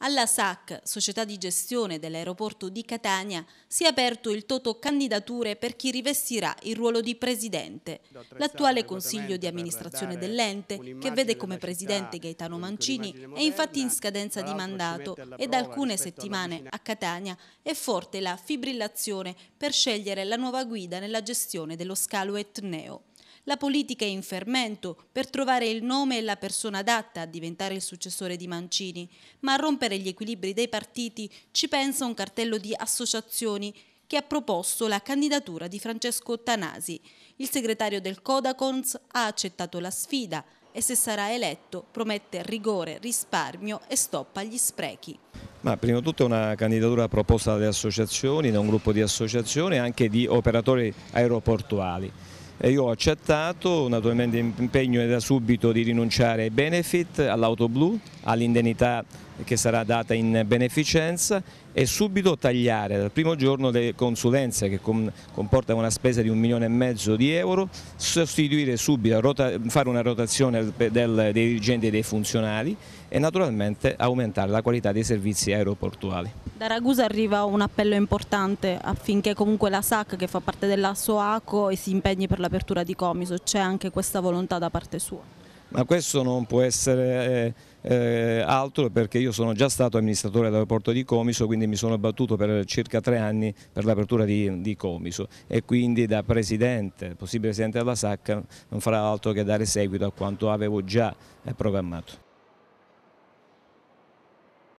Alla SAC, società di gestione dell'aeroporto di Catania, si è aperto il toto candidature per chi rivestirà il ruolo di presidente. L'attuale consiglio di amministrazione dell'ente, che vede come presidente Gaetano Mancini, è infatti in scadenza di mandato e da alcune settimane a Catania è forte la fibrillazione per scegliere la nuova guida nella gestione dello scalo Etneo la politica è in fermento per trovare il nome e la persona adatta a diventare il successore di Mancini, ma a rompere gli equilibri dei partiti ci pensa un cartello di associazioni che ha proposto la candidatura di Francesco Tanasi. Il segretario del Codacons ha accettato la sfida e se sarà eletto promette rigore, risparmio e stop agli sprechi. Ma prima di tutto è una candidatura proposta dalle associazioni, da un gruppo di associazioni e anche di operatori aeroportuali. E io ho accettato, naturalmente l'impegno è da subito di rinunciare ai benefit, all'auto blu, all'indennità che sarà data in beneficenza e subito tagliare dal primo giorno le consulenze che comportano una spesa di un milione e mezzo di euro, sostituire subito, fare una rotazione dei dirigenti e dei funzionari e naturalmente aumentare la qualità dei servizi aeroportuali. Da Ragusa arriva un appello importante affinché comunque la SAC che fa parte della SOACO si impegni per l'apertura di Comiso, c'è anche questa volontà da parte sua? ma questo non può essere eh, eh, altro perché io sono già stato amministratore dell'aeroporto di Comiso, quindi mi sono battuto per circa tre anni per l'apertura di, di, Comiso e quindi da presidente, possibile presidente della SAC, non farà altro che dare seguito a quanto avevo già eh, programmato.